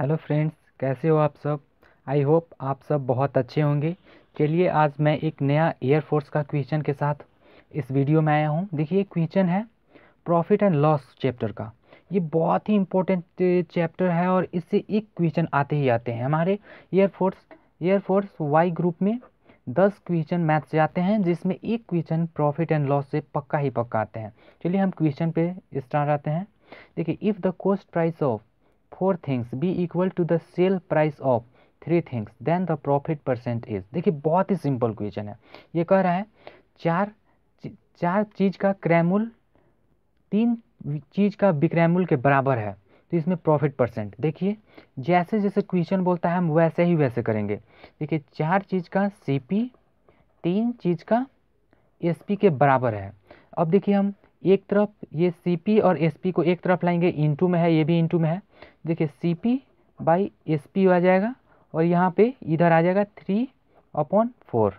hello friends कैसे हो आप सब आई होप आप सब बहुत अच्छे होंगे चलिए आज मैं एक नया एयरफोर्स का क्वेश्चन के साथ इस वीडियो में आया हूँ देखिए क्वेश्चन है प्रॉफिट एंड लॉस चैप्टर का ये बहुत ही इम्पोर्टेंट चैप्टर है और इससे एक क्वेश्चन आते ही आते हैं हमारे एयरफोर्स एयरफोर्स वाई ग्रुप में दस क्वेश्चन मैथ्स जाते हैं जिसमें एक क्वेश्चन प्रॉफिट एंड लॉस से पक्का ही पक्का आते हैं चलिए हम क्वेश्चन पे स्टार्ट आते हैं देखिए if the cost price of four things be equal to the sell price of three things then the profit percent is देखिए बहुत ही सिंपल क्वेश्चन है ये कह रहा है चार चार चीज़ का क्रैमूल तीन चीज़ का विक्रैमूल के बराबर है तो इसमें प्रॉफिट परसेंट देखिए जैसे जैसे क्वेश्चन बोलता है हम वैसे ही वैसे करेंगे देखिए चार चीज़ का सी तीन चीज़ का एस के बराबर है अब देखिए हम एक तरफ ये सी पी और एस पी को एक तरफ लाएंगे इंटू में है ये भी इंटू में है देखिए C P by S P आ जाएगा और यहाँ पे इधर आ जाएगा थ्री अपॉन फोर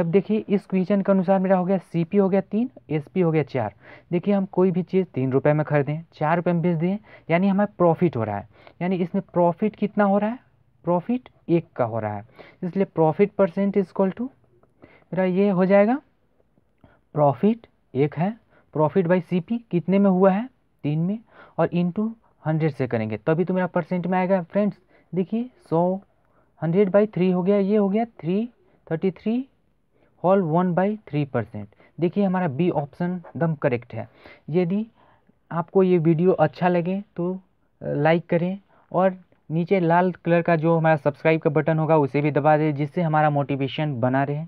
अब देखिए इस क्वेश्चन के अनुसार मेरा हो गया सी पी हो गया तीन एस पी हो गया चार देखिए हम कोई भी चीज़ तीन रुपये में खरीदें चार रुपये में बेच दें यानी हमारा प्रॉफिट हो रहा है यानी इसमें प्रॉफिट कितना हो रहा है प्रॉफिट एक का हो रहा है इसलिए प्रॉफिट परसेंट इजक्वल टू मेरा ये हो जाएगा प्रॉफिट एक है प्रॉफिट बाई सी पी कितने में हुआ है तीन में और इंटू हंड्रेड से करेंगे तभी तो मेरा परसेंट में आएगा फ्रेंड्स देखिए सौ हंड्रेड बाई थ्री हो गया ये हो गया three thirty three whole one by three percent देखिए हमारा बी ऑप्शन एकदम करेक्ट है यदि आपको ये वीडियो अच्छा लगे तो लाइक करें और नीचे लाल कलर का जो हमारा सब्सक्राइब का बटन होगा उसे भी दबा दें जिससे हमारा मोटिवेशन बना रहे